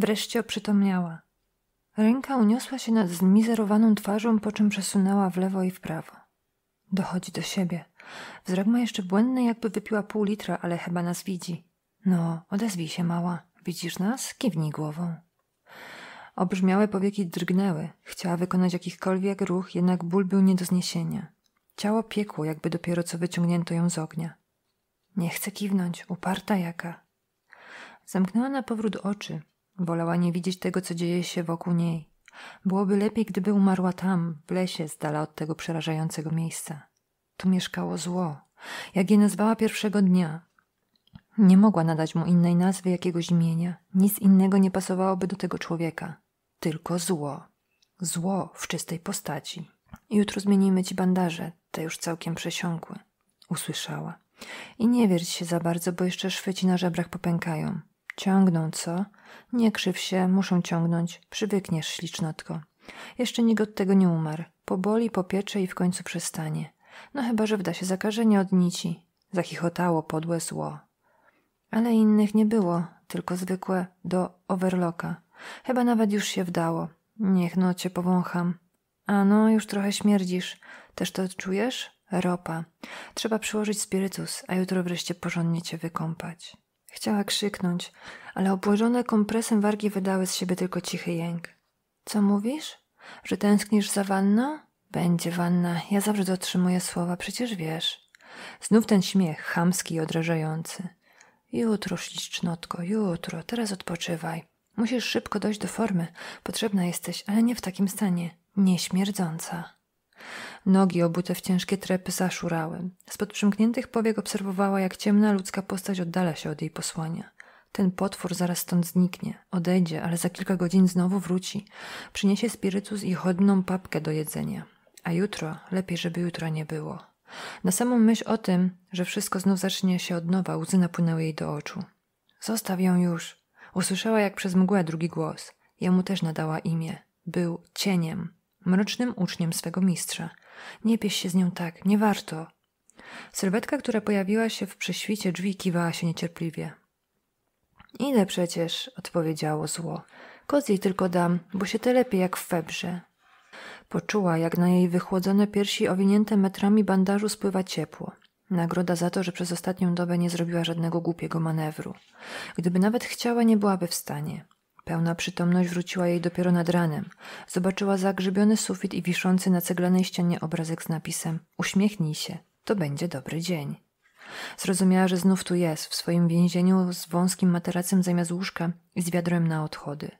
Wreszcie oprzytomniała. Ręka uniosła się nad zmizerowaną twarzą, po czym przesunęła w lewo i w prawo. Dochodzi do siebie. Wzrok ma jeszcze błędny, jakby wypiła pół litra, ale chyba nas widzi. No, odezwij się, mała. Widzisz nas? Kiwnij głową. Obrzmiałe powieki drgnęły. Chciała wykonać jakichkolwiek ruch, jednak ból był nie do zniesienia. Ciało piekło, jakby dopiero co wyciągnięto ją z ognia. Nie chce kiwnąć, uparta jaka. Zamknęła na powrót oczy, Wolała nie widzieć tego, co dzieje się wokół niej. Byłoby lepiej, gdyby umarła tam, w lesie, z dala od tego przerażającego miejsca. Tu mieszkało zło, jak je nazwała pierwszego dnia. Nie mogła nadać mu innej nazwy, jakiegoś imienia. Nic innego nie pasowałoby do tego człowieka. Tylko zło. Zło w czystej postaci. Jutro zmienimy ci bandaże, te już całkiem przesiąkły. Usłyszała. I nie wierć się za bardzo, bo jeszcze szwy ci na żebrach popękają. Ciągną, co? Nie krzyw się, muszą ciągnąć. Przywykniesz, ślicznotko. Jeszcze nikt od tego nie umarł. Poboli, popiecze i w końcu przestanie. No chyba, że wda się zakażenie od nici. Zachichotało podłe zło. Ale innych nie było, tylko zwykłe do overlocka. Chyba nawet już się wdało. Niech no cię powącham. A no, już trochę śmierdzisz. Też to czujesz? Ropa. Trzeba przyłożyć spirytus, a jutro wreszcie porządnie cię wykąpać. Chciała krzyknąć, ale obłożone kompresem wargi wydały z siebie tylko cichy jęk. Co mówisz? Że tęsknisz za wanną? Będzie wanna, ja zawsze dotrzymuję słowa, przecież wiesz. Znów ten śmiech, chamski i odrażający. Jutro, ślicznotko, jutro, teraz odpoczywaj. Musisz szybko dojść do formy, potrzebna jesteś, ale nie w takim stanie, nieśmierdząca. Nogi obute w ciężkie trepy zaszurały. Spod przymkniętych powiek obserwowała, jak ciemna ludzka postać oddala się od jej posłania. Ten potwór zaraz stąd zniknie, odejdzie, ale za kilka godzin znowu wróci. Przyniesie spirytus i chodną papkę do jedzenia. A jutro, lepiej, żeby jutra nie było. Na samą myśl o tym, że wszystko znów zacznie się od nowa, łzy napłynęły jej do oczu. Zostaw ją już. Usłyszała jak przez mgłę drugi głos. Jemu też nadała imię. Był cieniem, mrocznym uczniem swego mistrza. Nie pieś się z nią tak, nie warto. Sylwetka, która pojawiła się w prześwicie drzwi, kiwała się niecierpliwie. Ile przecież, odpowiedziało zło. Koz jej tylko dam, bo się te lepiej jak w febrze. Poczuła, jak na jej wychłodzone piersi owinięte metrami bandażu spływa ciepło. Nagroda za to, że przez ostatnią dobę nie zrobiła żadnego głupiego manewru. Gdyby nawet chciała, nie byłaby w stanie. Pełna przytomność wróciła jej dopiero nad ranem. Zobaczyła zagrzebiony sufit i wiszący na ceglanej ścianie obrazek z napisem Uśmiechnij się, to będzie dobry dzień. Zrozumiała, że znów tu jest, w swoim więzieniu z wąskim materacem zamiast łóżka i z wiadrem na odchody.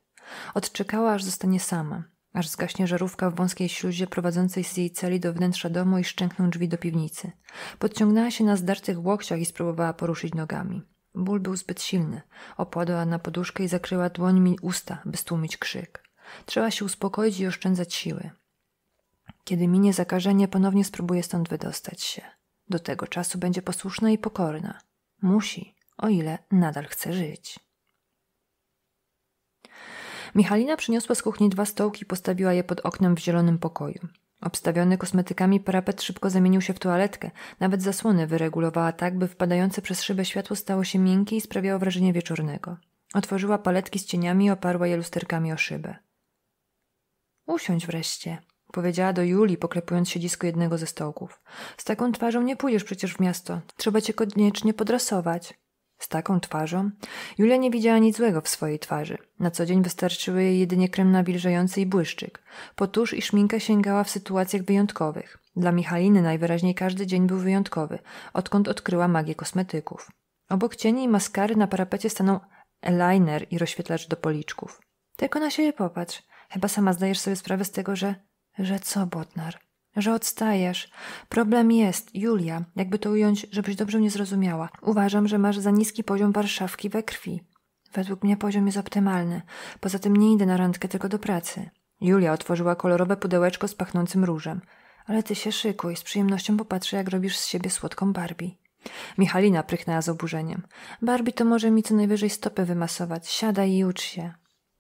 Odczekała, aż zostanie sama, aż zgaśnie żarówka w wąskiej śluzie prowadzącej z jej celi do wnętrza domu i szczękną drzwi do piwnicy. Podciągnęła się na zdartych łokciach i spróbowała poruszyć nogami. Ból był zbyt silny. Opadła na poduszkę i zakryła dłońmi usta, by stłumić krzyk. Trzeba się uspokoić i oszczędzać siły. Kiedy minie zakażenie, ponownie spróbuje stąd wydostać się. Do tego czasu będzie posłuszna i pokorna. Musi, o ile nadal chce żyć. Michalina przyniosła z kuchni dwa stołki i postawiła je pod oknem w zielonym pokoju. Obstawiony kosmetykami parapet szybko zamienił się w toaletkę. Nawet zasłony wyregulowała tak, by wpadające przez szybę światło stało się miękkie i sprawiało wrażenie wieczornego. Otworzyła paletki z cieniami i oparła je lusterkami o szybę. Usiądź wreszcie, powiedziała do Julii, poklepując siedzisko jednego ze stołków. Z taką twarzą nie pójdziesz przecież w miasto. Trzeba cię koniecznie podrasować. Z taką twarzą? Julia nie widziała nic złego w swojej twarzy. Na co dzień wystarczyły jej jedynie krem nawilżający i błyszczyk. Potusz i szminka sięgała w sytuacjach wyjątkowych. Dla Michaliny najwyraźniej każdy dzień był wyjątkowy, odkąd odkryła magię kosmetyków. Obok cieni i maskary na parapecie stanął eyeliner i rozświetlacz do policzków. Tylko na siebie popatrz. Chyba sama zdajesz sobie sprawę z tego, że... że co, Botnar? że odstajesz. Problem jest, Julia, jakby to ująć, żebyś dobrze mnie zrozumiała. Uważam, że masz za niski poziom warszawki we krwi. Według mnie poziom jest optymalny. Poza tym nie idę na randkę, tylko do pracy. Julia otworzyła kolorowe pudełeczko z pachnącym różem. Ale ty się szykuj, z przyjemnością popatrzę, jak robisz z siebie słodką Barbie. Michalina prychnęła z oburzeniem. Barbie to może mi co najwyżej stopy wymasować. Siadaj i ucz się.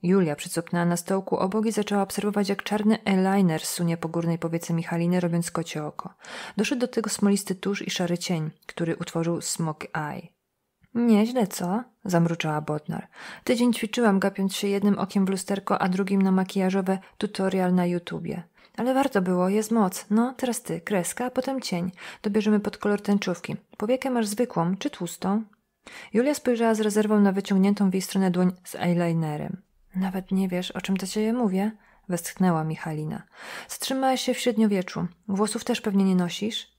Julia przycupnęła na stołku obok i zaczęła obserwować, jak czarny eyeliner sunie po górnej powiece Michaliny, robiąc kocie oko. Doszedł do tego smolisty tusz i szary cień, który utworzył smok eye. Nieźle, co? zamruczała Bodnar. Tydzień ćwiczyłam, gapiąc się jednym okiem w lusterko, a drugim na makijażowe tutorial na YouTubie. Ale warto było, jest moc. No, teraz ty, kreska, a potem cień. Dobierzemy pod kolor tęczówki. Powiekę masz zwykłą, czy tłustą? Julia spojrzała z rezerwą na wyciągniętą w jej stronę dłoń z eyelinerem. Nawet nie wiesz, o czym to ciebie mówię? Westchnęła Michalina. Zatrzymałaś się w średniowieczu. Włosów też pewnie nie nosisz?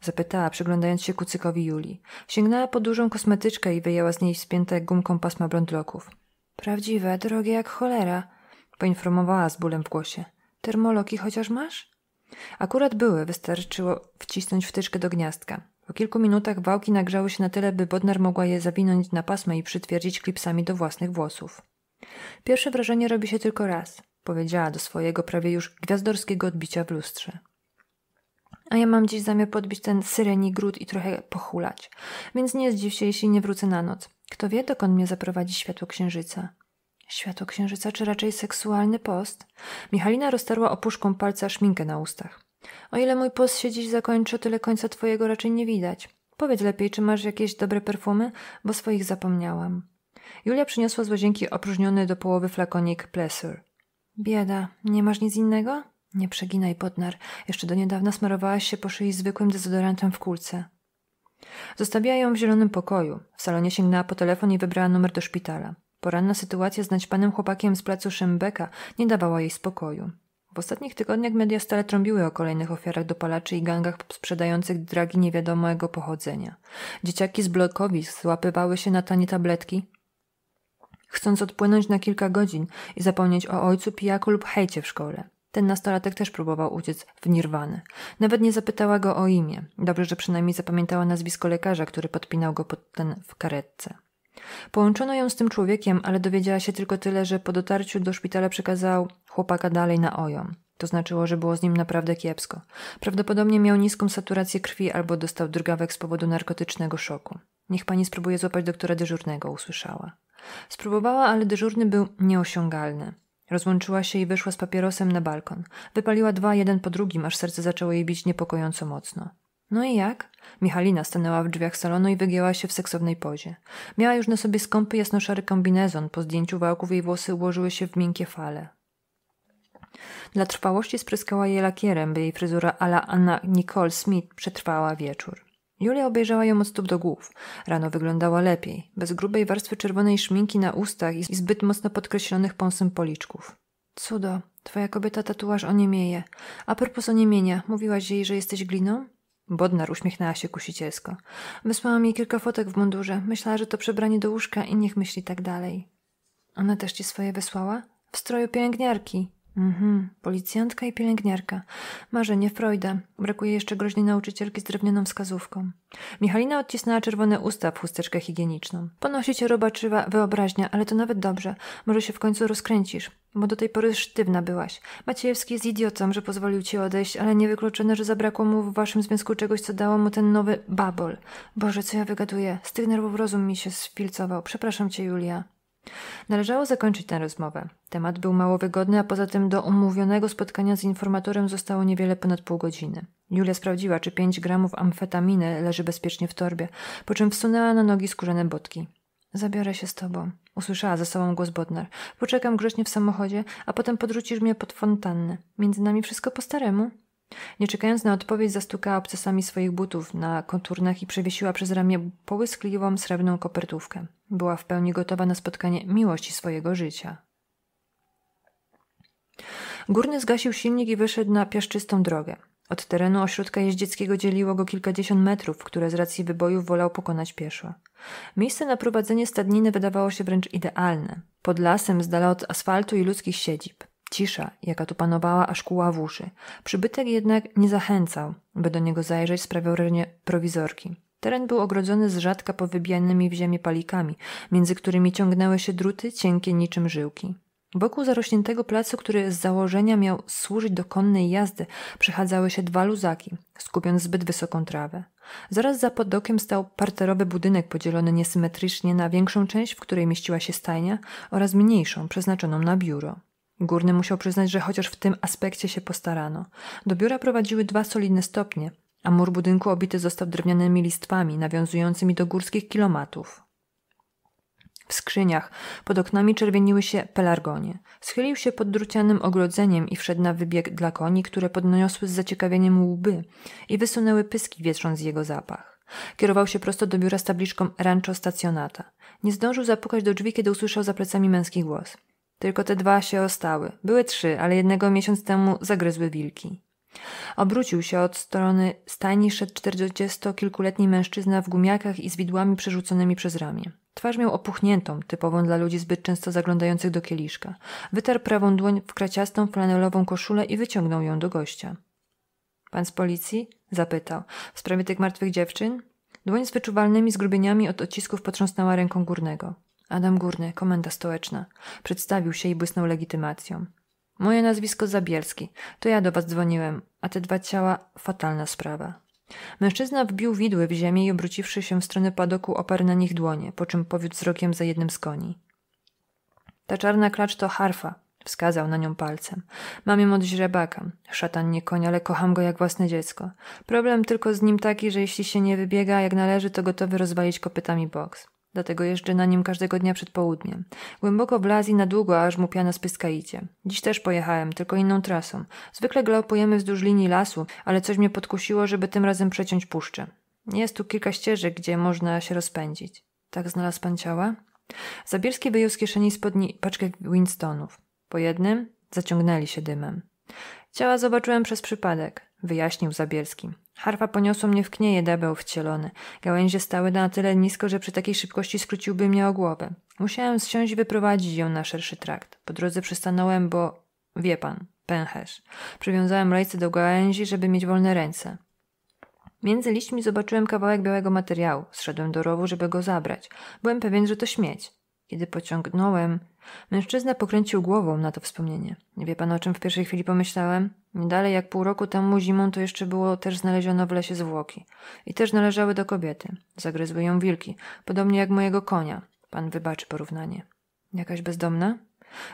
Zapytała, przyglądając się kucykowi Julii. Sięgnęła po dużą kosmetyczkę i wyjęła z niej spięte gumką pasma brądloków. Prawdziwe, drogie jak cholera, poinformowała z bólem w głosie. Termoloki chociaż masz? Akurat były, wystarczyło wcisnąć wtyczkę do gniazdka. Po kilku minutach wałki nagrzały się na tyle, by Bodnar mogła je zawinąć na pasmę i przytwierdzić klipsami do własnych włosów. Pierwsze wrażenie robi się tylko raz, powiedziała do swojego prawie już gwiazdorskiego odbicia w lustrze. A ja mam dziś zamiar podbić ten syreni gród i trochę pochulać, więc nie zdziw się, jeśli nie wrócę na noc. Kto wie, dokąd mnie zaprowadzi światło księżyca. Światło księżyca, czy raczej seksualny post? Michalina roztarła opuszką palca szminkę na ustach. O ile mój post się dziś zakończy, tyle końca twojego raczej nie widać. Powiedz lepiej, czy masz jakieś dobre perfumy, bo swoich zapomniałam. Julia przyniosła z łazienki opróżniony do połowy flakonik plesur. Bieda, nie masz nic innego? Nie przeginaj, podnar. Jeszcze do niedawna smarowałaś się po szyi zwykłym dezodorantem w kulce. Zostawiła ją w zielonym pokoju. W salonie sięgnęła po telefon i wybrała numer do szpitala. Poranna sytuacja z panem chłopakiem z placu Szembeka nie dawała jej spokoju. W ostatnich tygodniach media stale trąbiły o kolejnych ofiarach dopalaczy i gangach sprzedających dragi niewiadomego pochodzenia. Dzieciaki z blokowisk złapywały się na tanie tabletki, chcąc odpłynąć na kilka godzin i zapomnieć o ojcu, pijaku lub hejcie w szkole. Ten nastolatek też próbował uciec w nirwany. Nawet nie zapytała go o imię. Dobrze, że przynajmniej zapamiętała nazwisko lekarza, który podpinał go pod ten w karetce. Połączono ją z tym człowiekiem, ale dowiedziała się tylko tyle, że po dotarciu do szpitala przekazał chłopaka dalej na ojom. To znaczyło, że było z nim naprawdę kiepsko. Prawdopodobnie miał niską saturację krwi albo dostał drgawek z powodu narkotycznego szoku. Niech pani spróbuje złapać doktora dyżurnego, usłyszała. Spróbowała, ale dyżurny był nieosiągalny. Rozłączyła się i wyszła z papierosem na balkon. Wypaliła dwa, jeden po drugim, aż serce zaczęło jej bić niepokojąco mocno. No i jak? Michalina stanęła w drzwiach salonu i wygięła się w seksownej pozie. Miała już na sobie skąpy jasnoszary kombinezon. Po zdjęciu wałków jej włosy ułożyły się w miękkie fale. Dla trwałości spryskała je lakierem, by jej fryzura ala Anna Nicole Smith przetrwała wieczór. Julia obejrzała ją od stóp do głów. Rano wyglądała lepiej, bez grubej warstwy czerwonej szminki na ustach i zbyt mocno podkreślonych pąsem policzków. Cudo, twoja kobieta tatuaż oniemieje. A propos oniemienia, mówiłaś jej, że jesteś gliną? Bodnar uśmiechnęła się kusicielsko. Wysłałam jej kilka fotek w mundurze. Myślała, że to przebranie do łóżka i niech myśli tak dalej. Ona też ci swoje wysłała? W stroju pielęgniarki. Mhm, policjantka i pielęgniarka. Marzenie Freuda. Brakuje jeszcze groźnej nauczycielki z drewnianą wskazówką. Michalina odcisnęła czerwone usta w chusteczkę higieniczną. Ponosi cię robaczywa wyobraźnia, ale to nawet dobrze. Może się w końcu rozkręcisz, bo do tej pory sztywna byłaś. Maciejewski jest idiotą, że pozwolił ci odejść, ale niewykluczone, że zabrakło mu w waszym związku czegoś, co dało mu ten nowy babol. Boże, co ja wygaduję. Z tych nerwów rozum mi się sfilcował. Przepraszam cię, Julia. Należało zakończyć tę rozmowę. Temat był mało wygodny, a poza tym do umówionego spotkania z informatorem zostało niewiele ponad pół godziny. Julia sprawdziła, czy pięć gramów amfetaminy leży bezpiecznie w torbie, po czym wsunęła na nogi skórzane botki. Zabiorę się z tobą, usłyszała za sobą głos Bodnar. Poczekam grzecznie w samochodzie, a potem podrzucisz mnie pod fontannę. Między nami wszystko po staremu. Nie czekając na odpowiedź, zastukała obcasami swoich butów na konturnach i przewiesiła przez ramię połyskliwą srebrną kopertówkę. Była w pełni gotowa na spotkanie miłości swojego życia. Górny zgasił silnik i wyszedł na piaszczystą drogę. Od terenu ośrodka jeździeckiego dzieliło go kilkadziesiąt metrów, które z racji wybojów wolał pokonać pieszo. Miejsce na prowadzenie stadniny wydawało się wręcz idealne. Pod lasem, z dala od asfaltu i ludzkich siedzib. Cisza, jaka tu panowała, aż kuła w uszy. Przybytek jednak nie zachęcał, by do niego zajrzeć, sprawiał wrażenie prowizorki. Teren był ogrodzony z rzadka powybijanymi w ziemię palikami, między którymi ciągnęły się druty cienkie niczym żyłki. Wokół zarośniętego placu, który z założenia miał służyć do konnej jazdy, przechadzały się dwa luzaki, skupiąc zbyt wysoką trawę. Zaraz za podokiem stał parterowy budynek podzielony niesymetrycznie na większą część, w której mieściła się stajnia, oraz mniejszą, przeznaczoną na biuro. Górny musiał przyznać, że chociaż w tym aspekcie się postarano. Do biura prowadziły dwa solidne stopnie, a mur budynku obity został drewnianymi listwami nawiązującymi do górskich kilomatów. W skrzyniach pod oknami czerwieniły się pelargonie. Schylił się pod drucianym ogrodzeniem i wszedł na wybieg dla koni, które podniosły z zaciekawieniem łby i wysunęły pyski, wietrząc jego zapach. Kierował się prosto do biura z tabliczką Rancho Stacjonata. Nie zdążył zapukać do drzwi, kiedy usłyszał za plecami męski głos. Tylko te dwa się ostały. Były trzy, ale jednego miesiąc temu zagryzły wilki. Obrócił się od strony stajni szedł czterdziestokilkuletni mężczyzna w gumiakach i z widłami przerzuconymi przez ramię. Twarz miał opuchniętą, typową dla ludzi zbyt często zaglądających do kieliszka. Wytarł prawą dłoń w kraciastą flanelową koszulę i wyciągnął ją do gościa. Pan z policji? zapytał. W sprawie tych martwych dziewczyn? Dłoń z wyczuwalnymi zgrubieniami od odcisków potrząsnęła ręką górnego. Adam Górny, komenda stołeczna. Przedstawił się i błysnął legitymacją. Moje nazwisko Zabielski. To ja do was dzwoniłem, a te dwa ciała fatalna sprawa. Mężczyzna wbił widły w ziemię i obróciwszy się w stronę padoku oparł na nich dłonie, po czym powiódł wzrokiem za jednym z koni. Ta czarna klacz to harfa, wskazał na nią palcem. Mam ją od źrebaka. Szatan nie konia, ale kocham go jak własne dziecko. Problem tylko z nim taki, że jeśli się nie wybiega jak należy, to gotowy rozwalić kopytami boks. Dlatego jeżdżę na nim każdego dnia przed południem. Głęboko w i na długo, aż mu piana spyska idzie. Dziś też pojechałem, tylko inną trasą. Zwykle galopujemy wzdłuż linii lasu, ale coś mnie podkusiło, żeby tym razem przeciąć puszczę. Jest tu kilka ścieżek, gdzie można się rozpędzić. Tak znalazł pan ciała? Zabierski wyjął z kieszeni spodni paczkę Winstonów. Po jednym zaciągnęli się dymem. Ciała zobaczyłem przez przypadek, wyjaśnił Zabierski. Harfa poniosła mnie w knieje diabeł wcielony. Gałęzie stały na tyle nisko, że przy takiej szybkości skróciłby mnie o głowę. Musiałem zsiąść i wyprowadzić ją na szerszy trakt. Po drodze przystanąłem, bo... Wie pan, pęcherz. Przywiązałem rajce do gałęzi, żeby mieć wolne ręce. Między liśćmi zobaczyłem kawałek białego materiału. Zszedłem do rowu, żeby go zabrać. Byłem pewien, że to śmieć. Kiedy pociągnąłem, mężczyzna pokręcił głową na to wspomnienie. Nie Wie pan o czym w pierwszej chwili pomyślałem? Nie dalej jak pół roku temu zimą to jeszcze było też znaleziono w lesie zwłoki. I też należały do kobiety. Zagryzły ją wilki, podobnie jak mojego konia. Pan wybaczy porównanie. Jakaś bezdomna?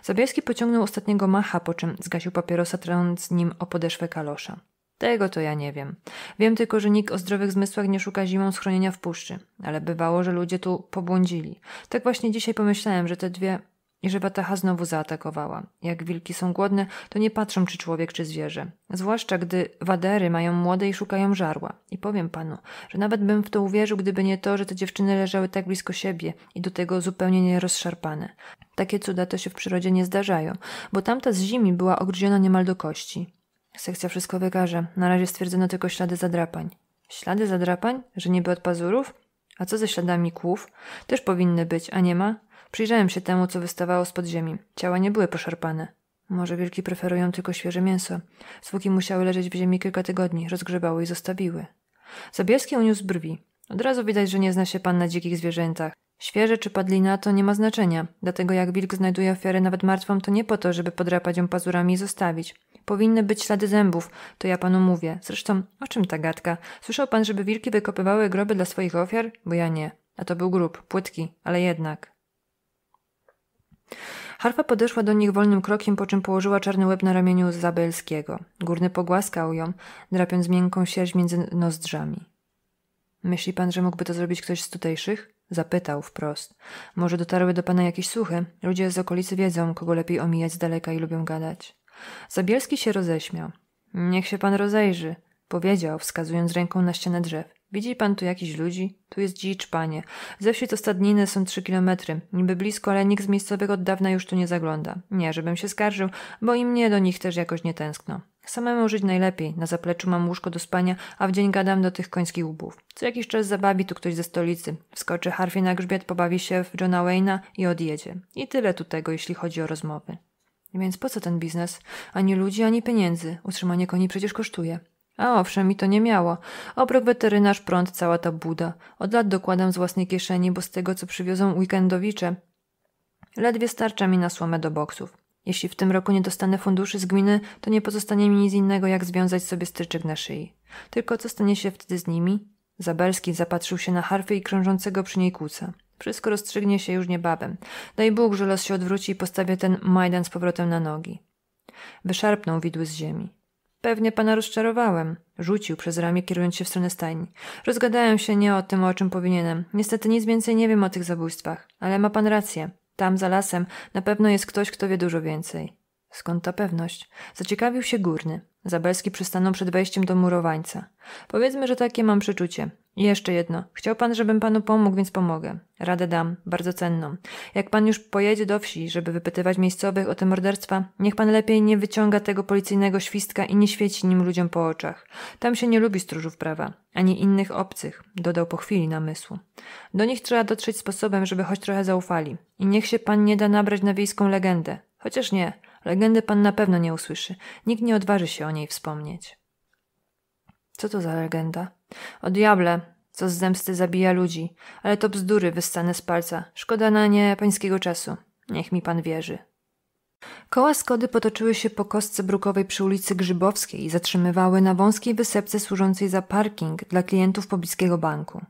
Zabielski pociągnął ostatniego macha, po czym zgasił papierosa, trąc nim o podeszwę kalosza. Tego to ja nie wiem. Wiem tylko, że nikt o zdrowych zmysłach nie szuka zimą schronienia w puszczy, ale bywało, że ludzie tu pobłądzili. Tak właśnie dzisiaj pomyślałem, że te dwie i że Bataha znowu zaatakowała. Jak wilki są głodne, to nie patrzą czy człowiek, czy zwierzę. Zwłaszcza gdy wadery mają młode i szukają żarła. I powiem panu, że nawet bym w to uwierzył, gdyby nie to, że te dziewczyny leżały tak blisko siebie i do tego zupełnie nierozszarpane. Takie cuda to się w przyrodzie nie zdarzają, bo tamta z zimi była ogrziona niemal do kości. Sekcja wszystko wykaże. Na razie stwierdzono tylko ślady zadrapań. Ślady zadrapań? Że niby od pazurów? A co ze śladami kłów? Też powinny być, a nie ma? Przyjrzałem się temu, co wystawało z podziemi. Ciała nie były poszarpane. Może wilki preferują tylko świeże mięso. Zwłoki musiały leżeć w ziemi kilka tygodni, rozgrzebały i zostawiły. Zabielski uniósł brwi. Od razu widać, że nie zna się pan na dzikich zwierzętach. Świeże czy padlina to nie ma znaczenia, dlatego jak wilk znajduje ofiarę nawet martwą, to nie po to, żeby podrapać ją pazurami i zostawić. Powinny być ślady zębów, to ja panu mówię. Zresztą, o czym ta gadka? Słyszał pan, żeby wilki wykopywały groby dla swoich ofiar? Bo ja nie. A to był grób, płytki, ale jednak. Harfa podeszła do nich wolnym krokiem, po czym położyła czarny łeb na ramieniu Zabelskiego. Górny pogłaskał ją, drapiąc miękką sierść między nozdrzami. Myśli pan, że mógłby to zrobić ktoś z tutejszych? Zapytał wprost. Może dotarły do pana jakieś słuchy? Ludzie z okolicy wiedzą, kogo lepiej omijać z daleka i lubią gadać. Zabielski się roześmiał. Niech się pan rozejrzy, powiedział, wskazując ręką na ścianę drzew. Widzi pan tu jakiś ludzi? Tu jest dzicz, panie. Ze wsi to stadniny są trzy kilometry. Niby blisko, ale nikt z miejscowych od dawna już tu nie zagląda. Nie, żebym się skarżył, bo i mnie do nich też jakoś nie tęskno. Samemu żyć najlepiej. Na zapleczu mam łóżko do spania, a w dzień gadam do tych końskich łbów. Co jakiś czas zabawi tu ktoś ze stolicy. Wskoczy Harfie na grzbiet, pobawi się w Johna Wayna i odjedzie. I tyle tu tego, jeśli chodzi o rozmowy. Więc po co ten biznes? Ani ludzi, ani pieniędzy. Utrzymanie koni przecież kosztuje. A owszem, mi to nie miało. Obrok weterynarz, prąd, cała ta buda. Od lat dokładam z własnej kieszeni, bo z tego, co przywiozą weekendowicze, ledwie starcza mi na słomę do boksów. Jeśli w tym roku nie dostanę funduszy z gminy, to nie pozostanie mi nic innego, jak związać sobie stryczek na szyi. Tylko co stanie się wtedy z nimi? Zabelski zapatrzył się na harfy i krążącego przy niej kuca. Wszystko rozstrzygnie się już niebawem. Daj no Bóg, że los się odwróci i postawię ten Majdan z powrotem na nogi. Wyszarpnął widły z ziemi. Pewnie pana rozczarowałem. Rzucił przez ramię, kierując się w stronę stajni. Rozgadałem się nie o tym, o czym powinienem. Niestety nic więcej nie wiem o tych zabójstwach. Ale ma pan rację. Tam, za lasem, na pewno jest ktoś, kto wie dużo więcej. Skąd ta pewność? Zaciekawił się górny. Zabelski przystanął przed wejściem do murowańca. Powiedzmy, że takie mam przeczucie. I jeszcze jedno. Chciał pan, żebym panu pomógł, więc pomogę. Radę dam, bardzo cenną. Jak pan już pojedzie do wsi, żeby wypytywać miejscowych o te morderstwa, niech pan lepiej nie wyciąga tego policyjnego świstka i nie świeci nim ludziom po oczach. Tam się nie lubi stróżów prawa, ani innych obcych, dodał po chwili namysłu. Do nich trzeba dotrzeć sposobem, żeby choć trochę zaufali. I niech się pan nie da nabrać na wiejską legendę. Chociaż nie, Legendy pan na pewno nie usłyszy. Nikt nie odważy się o niej wspomnieć. Co to za legenda? O diable, co z zemsty zabija ludzi, ale to bzdury wystane z palca. Szkoda na nie pańskiego czasu. Niech mi pan wierzy. Koła Skody potoczyły się po kostce brukowej przy ulicy Grzybowskiej i zatrzymywały na wąskiej wysepce służącej za parking dla klientów pobliskiego banku.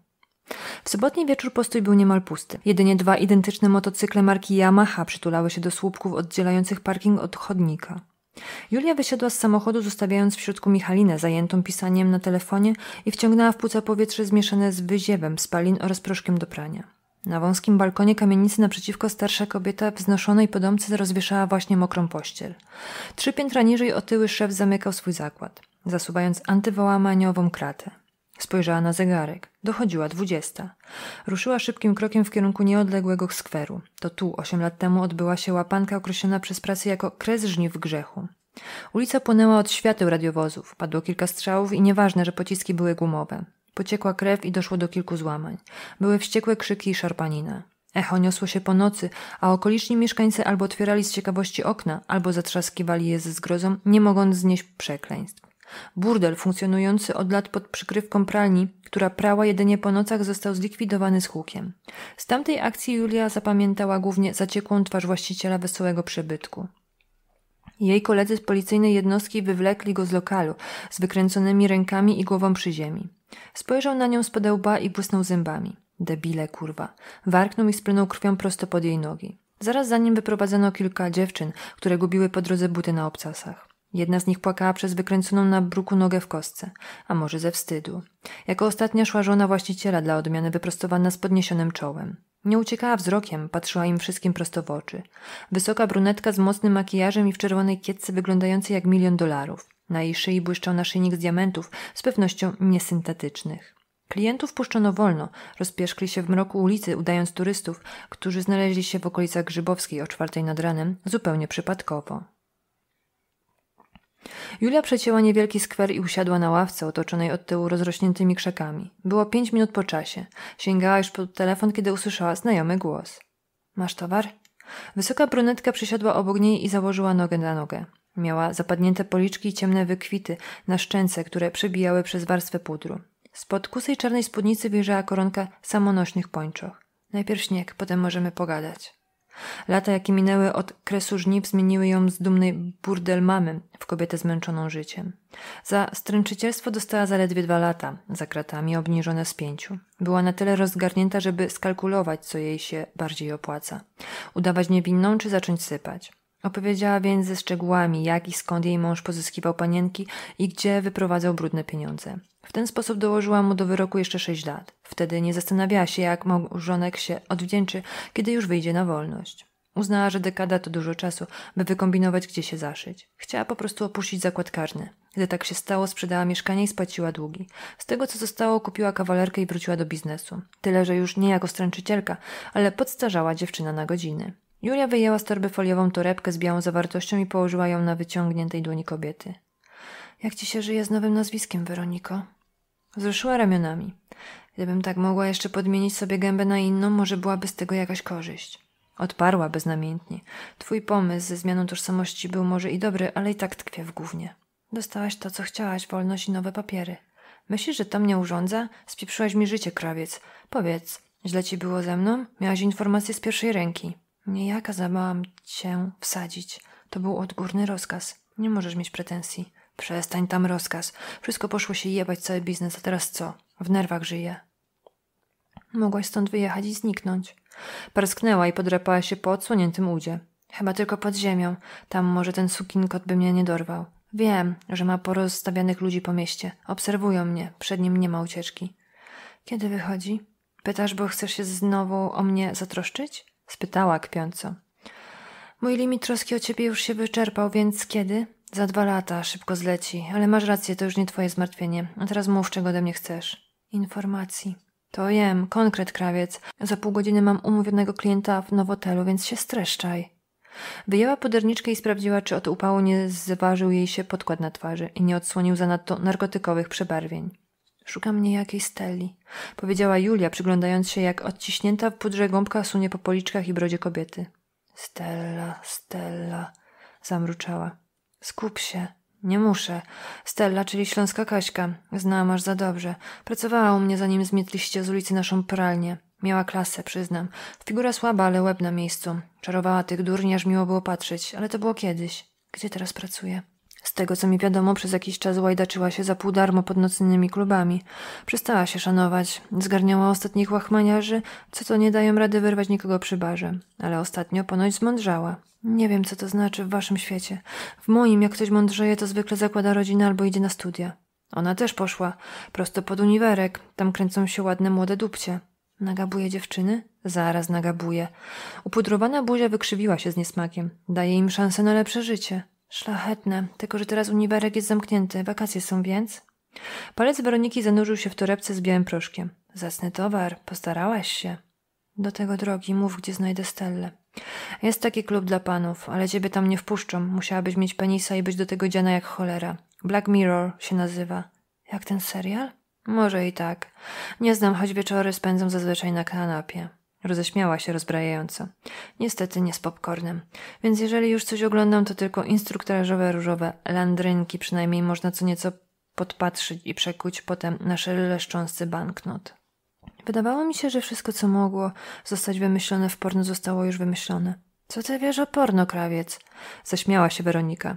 W sobotni wieczór postój był niemal pusty. Jedynie dwa identyczne motocykle marki Yamaha przytulały się do słupków oddzielających parking od chodnika. Julia wysiadła z samochodu, zostawiając w środku Michalinę zajętą pisaniem na telefonie i wciągnęła w płuca powietrze zmieszane z wyziewem, spalin oraz proszkiem do prania. Na wąskim balkonie kamienicy naprzeciwko starsza kobieta w znoszonej podomce rozwieszała właśnie mokrą pościel. Trzy piętra niżej otyły szef zamykał swój zakład, zasuwając antywołamaniową kratę. Spojrzała na zegarek. Dochodziła dwudziesta. Ruszyła szybkim krokiem w kierunku nieodległego skweru. To tu, osiem lat temu, odbyła się łapanka określona przez prasy jako kres żniw grzechu. Ulica płonęła od świateł radiowozów. Padło kilka strzałów i nieważne, że pociski były gumowe. Pociekła krew i doszło do kilku złamań. Były wściekłe krzyki i szarpanina. Echo niosło się po nocy, a okoliczni mieszkańcy albo otwierali z ciekawości okna, albo zatrzaskiwali je ze zgrozą, nie mogąc znieść przekleństw. Burdel funkcjonujący od lat pod przykrywką pralni, która prała jedynie po nocach, został zlikwidowany z hukiem. Z tamtej akcji Julia zapamiętała głównie zaciekłą twarz właściciela wesołego przebytku. Jej koledzy z policyjnej jednostki wywlekli go z lokalu, z wykręconymi rękami i głową przy ziemi. Spojrzał na nią z podełba i błysnął zębami. Debile, kurwa. Warknął i splnął krwią prosto pod jej nogi. Zaraz za nim wyprowadzono kilka dziewczyn, które gubiły po drodze buty na obcasach. Jedna z nich płakała przez wykręconą na bruku nogę w kostce, a może ze wstydu. Jako ostatnia szła żona właściciela dla odmiany wyprostowana z podniesionym czołem. Nie uciekała wzrokiem, patrzyła im wszystkim prosto w oczy. Wysoka brunetka z mocnym makijażem i w czerwonej kietce wyglądającej jak milion dolarów. Na jej szyi błyszczał naszyjnik z diamentów, z pewnością niesyntetycznych. Klientów puszczono wolno, rozpieszkli się w mroku ulicy, udając turystów, którzy znaleźli się w okolicach Grzybowskiej o czwartej nad ranem, zupełnie przypadkowo. Julia przecięła niewielki skwer i usiadła na ławce otoczonej od tyłu rozrośniętymi krzakami. Było pięć minut po czasie. Sięgała już pod telefon, kiedy usłyszała znajomy głos. Masz towar? Wysoka brunetka przysiadła obok niej i założyła nogę na nogę. Miała zapadnięte policzki i ciemne wykwity na szczęce, które przebijały przez warstwę pudru. Spod kusej czarnej spódnicy wyjrzała koronka samonośnych pończoch. Najpierw śnieg, potem możemy pogadać. Lata, jakie minęły od kresu żniw, zmieniły ją z dumnej burdel mamy w kobietę zmęczoną życiem. Za stręczycielstwo dostała zaledwie dwa lata, za kratami obniżone z pięciu. Była na tyle rozgarnięta, żeby skalkulować, co jej się bardziej opłaca. Udawać niewinną czy zacząć sypać. Opowiedziała więc ze szczegółami, jak i skąd jej mąż pozyskiwał panienki i gdzie wyprowadzał brudne pieniądze. W ten sposób dołożyła mu do wyroku jeszcze sześć lat. Wtedy nie zastanawiała się, jak małżonek się odwdzięczy, kiedy już wyjdzie na wolność. Uznała, że dekada to dużo czasu, by wykombinować, gdzie się zaszyć. Chciała po prostu opuścić zakład karny. Gdy tak się stało, sprzedała mieszkanie i spłaciła długi. Z tego, co zostało, kupiła kawalerkę i wróciła do biznesu. Tyle, że już nie jako stręczycielka, ale podstarzała dziewczyna na godziny. Julia wyjęła z torby foliową torebkę z białą zawartością i położyła ją na wyciągniętej dłoni kobiety. Jak ci się żyje z nowym nazwiskiem, Weroniko? Wzruszyła ramionami. Gdybym tak mogła jeszcze podmienić sobie gębę na inną, może byłaby z tego jakaś korzyść. Odparła beznamiętnie. Twój pomysł ze zmianą tożsamości był może i dobry, ale i tak tkwie w gównie. Dostałaś to, co chciałaś, wolność i nowe papiery. Myślisz, że to mnie urządza? Spieprzyłaś mi życie, krawiec. Powiedz, źle ci było ze mną? Miałaś informacje z pierwszej ręki. Nie ja kazałam cię wsadzić. To był odgórny rozkaz. Nie możesz mieć pretensji. Przestań tam rozkaz. Wszystko poszło się jebać, cały biznes, a teraz co? W nerwach żyje. Mogłaś stąd wyjechać i zniknąć. Parsknęła i podrapała się po odsłoniętym udzie. Chyba tylko pod ziemią. Tam może ten sukinkot by mnie nie dorwał. Wiem, że ma porozstawianych ludzi po mieście. Obserwują mnie. Przed nim nie ma ucieczki. Kiedy wychodzi? Pytasz, bo chcesz się znowu o mnie zatroszczyć? Spytała kpiąco. Mój limit troski o ciebie już się wyczerpał, więc kiedy? Za dwa lata szybko zleci, ale masz rację, to już nie twoje zmartwienie. A teraz mów, czego ode mnie chcesz. Informacji. To jem, konkret krawiec. Za pół godziny mam umówionego klienta w nowotelu, więc się streszczaj. Wyjęła poderniczkę i sprawdziła, czy od upału nie zważył jej się podkład na twarzy i nie odsłonił zanadto narkotykowych przebarwień. Szukam niejakiej steli, powiedziała Julia, przyglądając się, jak odciśnięta w pudrze gąbka sunie po policzkach i brodzie kobiety. Stella, Stella, zamruczała. Skup się. Nie muszę. Stella, czyli śląska Kaśka. Znałam aż za dobrze. Pracowała u mnie zanim zmietliście z ulicy naszą pralnię. Miała klasę, przyznam. Figura słaba, ale łeb na miejscu. Czarowała tych durni, aż miło było patrzeć. Ale to było kiedyś. Gdzie teraz pracuje? Z tego co mi wiadomo, przez jakiś czas łajdaczyła się za pół darmo pod nocnymi klubami. Przestała się szanować, zgarniała ostatnich łachmaniarzy, co to nie dają rady wyrwać nikogo przy barze. Ale ostatnio ponoć zmądrzała. Nie wiem, co to znaczy w waszym świecie. W moim, jak ktoś mądrzeje, to zwykle zakłada rodzinę albo idzie na studia. Ona też poszła, prosto pod uniwerek. Tam kręcą się ładne młode dupcie. Nagabuje dziewczyny? Zaraz nagabuje. Upudrowana buzia wykrzywiła się z niesmakiem. Daje im szansę na lepsze życie. Szlachetne, tylko że teraz uniwerek jest zamknięty, wakacje są więc. Palec Weroniki zanurzył się w torebce z białym proszkiem. Zacny towar, postarałaś się. Do tego drogi, mów, gdzie znajdę stelle. Jest taki klub dla panów, ale ciebie tam nie wpuszczą. Musiałabyś mieć penisa i być do tego dziana jak cholera. Black Mirror się nazywa. Jak ten serial? Może i tak. Nie znam, choć wieczory spędzam zazwyczaj na kanapie. Roześmiała się rozbrajająco. Niestety nie z popcornem. Więc jeżeli już coś oglądam, to tylko instruktorażowe różowe landrynki, przynajmniej można co nieco podpatrzyć i przekuć potem na szeleszczący banknot. Wydawało mi się, że wszystko, co mogło zostać wymyślone w porno, zostało już wymyślone. Co ty wiesz o porno, krawiec? Zaśmiała się Weronika.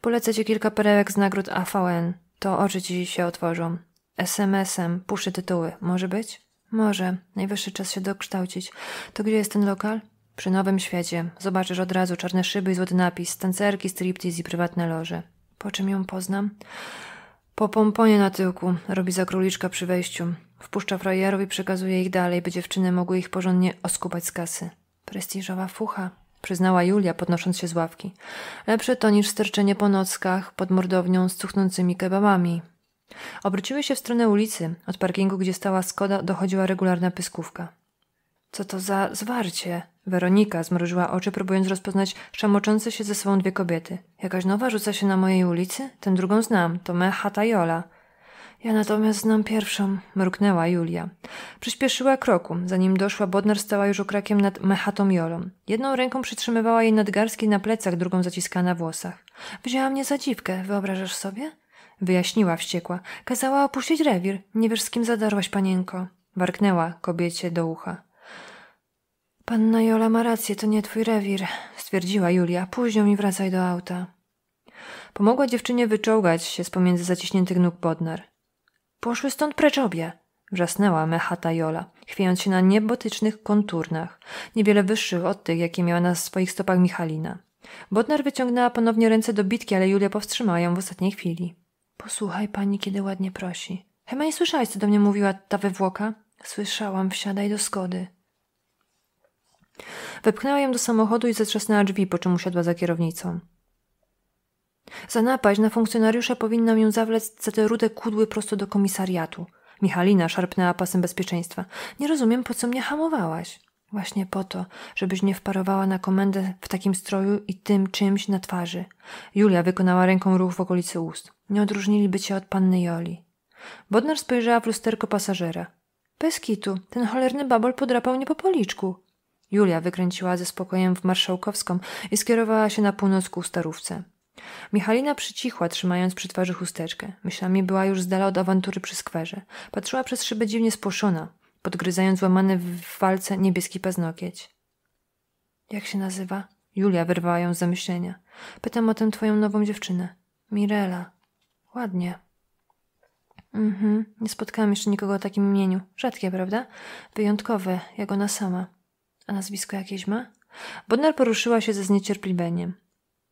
Polecę ci kilka perełek z nagród AVN. To oczy ci się otworzą. SMS-em, puszy tytuły, może być? Może, najwyższy czas się dokształcić. To gdzie jest ten lokal? Przy Nowym Świecie. Zobaczysz od razu czarne szyby i złoty napis, tancerki, striptease i prywatne loże. Po czym ją poznam? Po pomponie na tyłku robi za króliczka przy wejściu. Wpuszcza frajerów i przekazuje ich dalej, by dziewczyny mogły ich porządnie oskubać z kasy. Prestiżowa fucha, przyznała Julia, podnosząc się z ławki. Lepsze to niż sterczenie po nockach pod mordownią z cuchnącymi kebabami. Obróciły się w stronę ulicy. Od parkingu, gdzie stała Skoda, dochodziła regularna pyskówka. Co to za zwarcie? Weronika zmrużyła oczy, próbując rozpoznać szamoczące się ze sobą dwie kobiety. Jakaś nowa rzuca się na mojej ulicy? Tę drugą znam, to Me Hatajola. Ja natomiast znam pierwszą, mruknęła Julia. Przyspieszyła kroku. Zanim doszła, Bodnar stała już okrakiem nad mechatą Jolą. Jedną ręką przytrzymywała jej nadgarstki na plecach, drugą zaciskała na włosach. Wzięła mnie za dziwkę, wyobrażasz sobie? Wyjaśniła wściekła. Kazała opuścić rewir. Nie wiesz, z kim zadarłaś, panienko. Warknęła kobiecie do ucha. Panna Jola ma rację, to nie twój rewir, stwierdziła Julia. Później mi wracaj do auta. Pomogła dziewczynie wyczołgać się z pomiędzy zaciśniętych nóg Bodnar. Poszły stąd precz obie, wrzasnęła mechata Jola, chwiejąc się na niebotycznych konturnach, niewiele wyższych od tych, jakie miała na swoich stopach Michalina. Bodnar wyciągnęła ponownie ręce do bitki, ale Julia powstrzymała ją w ostatniej chwili. Posłuchaj pani, kiedy ładnie prosi. Chyba nie słyszałaś, co do mnie mówiła ta wywłoka? Słyszałam, wsiadaj do Skody. Wepchnęła ją do samochodu i zatrzasnęła drzwi, po czym usiadła za kierownicą. Za napaść na funkcjonariusza powinnam ją zawlec za te rude kudły prosto do komisariatu. Michalina szarpnęła pasem bezpieczeństwa. Nie rozumiem, po co mnie hamowałaś. Właśnie po to, żebyś nie wparowała na komendę w takim stroju i tym czymś na twarzy. Julia wykonała ręką ruch w okolicy ust. Nie odróżniliby cię od panny Joli. Bodnar spojrzała w lusterko pasażera. Peskitu, ten cholerny babol podrapał mnie po policzku. Julia wykręciła ze spokojem w marszałkowską i skierowała się na północ ku starówce. Michalina przycichła, trzymając przy twarzy chusteczkę. Myślami była już z dala od awantury przy skwerze. Patrzyła przez szybę dziwnie spłoszona podgryzając łamany w walce niebieski paznokieć. Jak się nazywa? Julia wyrwała ją z zamyślenia. Pytam o tę twoją nową dziewczynę. Mirela. Ładnie. Mhm, nie spotkałam jeszcze nikogo o takim imieniu. Rzadkie, prawda? Wyjątkowe, jak ona sama. A nazwisko jakieś ma? Bodnar poruszyła się ze zniecierpliwieniem.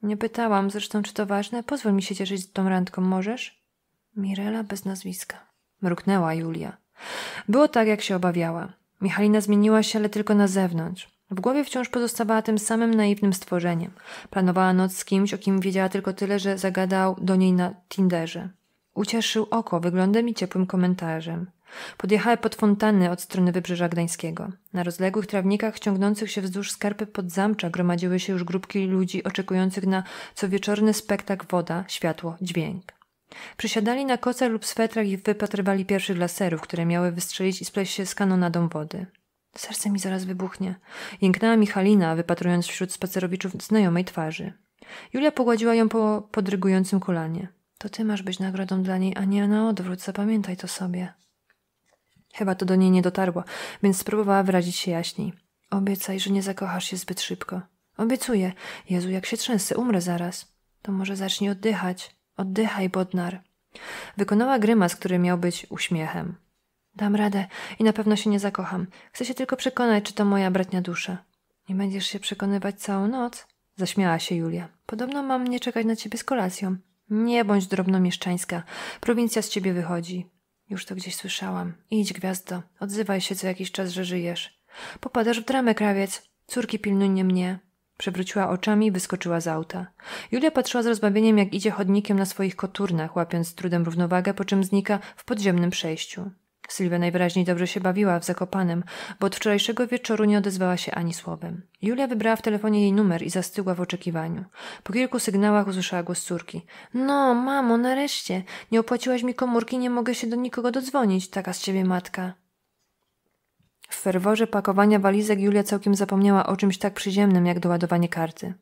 Nie pytałam zresztą, czy to ważne. Pozwól mi się cieszyć tą randką, możesz? Mirela bez nazwiska. Mruknęła Julia. Było tak, jak się obawiała. Michalina zmieniła się, ale tylko na zewnątrz. W głowie wciąż pozostawała tym samym naiwnym stworzeniem. Planowała noc z kimś, o kim wiedziała tylko tyle, że zagadał do niej na Tinderze. Ucieszył oko wyglądem i ciepłym komentarzem. Podjechała pod fontanny od strony wybrzeża gdańskiego. Na rozległych trawnikach ciągnących się wzdłuż skarpy pod zamcza gromadziły się już grupki ludzi oczekujących na co wieczorny spektakl woda, światło, dźwięk. Przysiadali na kocach lub swetrach i wypatrywali pierwszych laserów, które miały wystrzelić i spleść się z kanonadą wody. Serce mi zaraz wybuchnie. Jęknęła Michalina, wypatrując wśród spacerowiczów znajomej twarzy. Julia pogładziła ją po podrygującym kolanie. To ty masz być nagrodą dla niej, a nie na odwrót, zapamiętaj to sobie. Chyba to do niej nie dotarło, więc spróbowała wyrazić się jaśniej. Obiecaj, że nie zakochasz się zbyt szybko. Obiecuję. Jezu, jak się trzęsę, umrę zaraz. To może zacznie oddychać. Oddychaj, Bodnar. Wykonała grymas, który miał być uśmiechem. Dam radę i na pewno się nie zakocham. Chcę się tylko przekonać, czy to moja bratnia dusza. Nie będziesz się przekonywać całą noc? Zaśmiała się Julia. Podobno mam nie czekać na ciebie z kolacją. Nie bądź drobnomieszczańska. Prowincja z ciebie wychodzi. Już to gdzieś słyszałam. Idź, gwiazdo. Odzywaj się co jakiś czas, że żyjesz. Popadasz w dramę, krawiec. Córki pilnuj nie mnie. Przewróciła oczami i wyskoczyła z auta. Julia patrzyła z rozbawieniem, jak idzie chodnikiem na swoich koturnach, łapiąc z trudem równowagę, po czym znika w podziemnym przejściu. Sylwia najwyraźniej dobrze się bawiła w Zakopanem, bo od wczorajszego wieczoru nie odezwała się ani słowem. Julia wybrała w telefonie jej numer i zastygła w oczekiwaniu. Po kilku sygnałach usłyszała głos córki. No, mamo, nareszcie. Nie opłaciłaś mi komórki, nie mogę się do nikogo dodzwonić. Taka z ciebie matka. W ferworze pakowania walizek Julia całkiem zapomniała o czymś tak przyziemnym jak doładowanie karty.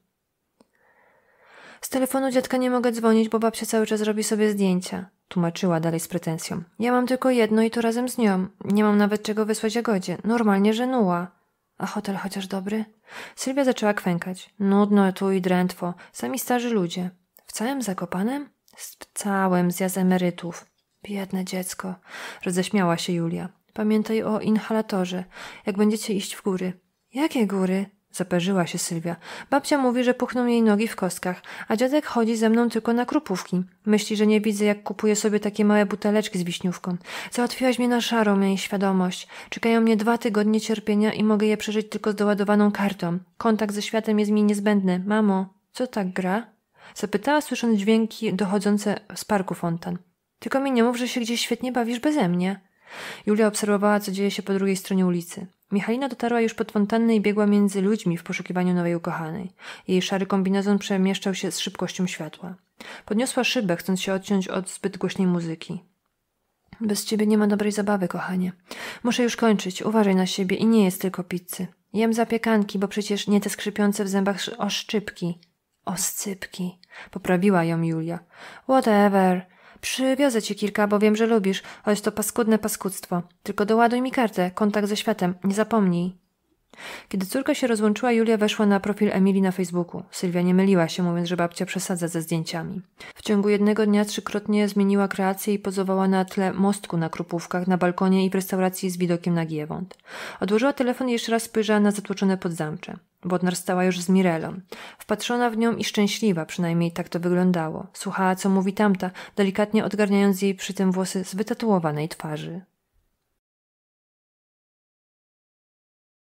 Z telefonu dziadka nie mogę dzwonić, bo babcia cały czas robi sobie zdjęcia, tłumaczyła dalej z pretensją. Ja mam tylko jedno i to razem z nią. Nie mam nawet czego wysłać Jagodzie. Normalnie żenuła. A hotel chociaż dobry? Sylwia zaczęła kwękać. Nudno tu i drętwo. Sami starzy ludzie. W całym Zakopanem? W całym, zjazd emerytów. Biedne dziecko. Roześmiała się Julia. Pamiętaj o inhalatorze, jak będziecie iść w góry. Jakie góry? Zaperzyła się Sylwia. Babcia mówi, że puchną jej nogi w kostkach, a dziadek chodzi ze mną tylko na krupówki. Myśli, że nie widzę, jak kupuje sobie takie małe buteleczki z wiśniówką. Załatwiłaś mnie na szarą jej świadomość. Czekają mnie dwa tygodnie cierpienia i mogę je przeżyć tylko z doładowaną kartą. Kontakt ze światem jest mi niezbędny. Mamo, co tak gra? Zapytała, słysząc dźwięki dochodzące z parku fontan. Tylko mi nie mów, że się gdzieś świetnie bawisz beze mnie. Julia obserwowała, co dzieje się po drugiej stronie ulicy. Michalina dotarła już pod fontannę i biegła między ludźmi w poszukiwaniu nowej ukochanej. Jej szary kombinezon przemieszczał się z szybkością światła. Podniosła szybę, chcąc się odciąć od zbyt głośnej muzyki. Bez ciebie nie ma dobrej zabawy, kochanie. Muszę już kończyć. Uważaj na siebie i nie jest tylko pizzy. Jem zapiekanki, bo przecież nie te skrzypiące w zębach oszczypki. Oscypki. Poprawiła ją Julia. Whatever. Przywiozę ci kilka, bo wiem, że lubisz, choć to paskudne paskudztwo. Tylko doładuj mi kartę, kontakt ze światem, nie zapomnij. Kiedy córka się rozłączyła, Julia weszła na profil Emilii na Facebooku. Sylwia nie myliła się, mówiąc, że babcia przesadza ze zdjęciami. W ciągu jednego dnia trzykrotnie zmieniła kreację i pozowała na tle mostku na Krupówkach, na balkonie i w restauracji z widokiem na Giewont. Odłożyła telefon i jeszcze raz spojrzała na zatłoczone podzamcze. Bodnar stała już z Mirelą. Wpatrzona w nią i szczęśliwa, przynajmniej tak to wyglądało. Słuchała, co mówi tamta, delikatnie odgarniając jej przy tym włosy z wytatuowanej twarzy.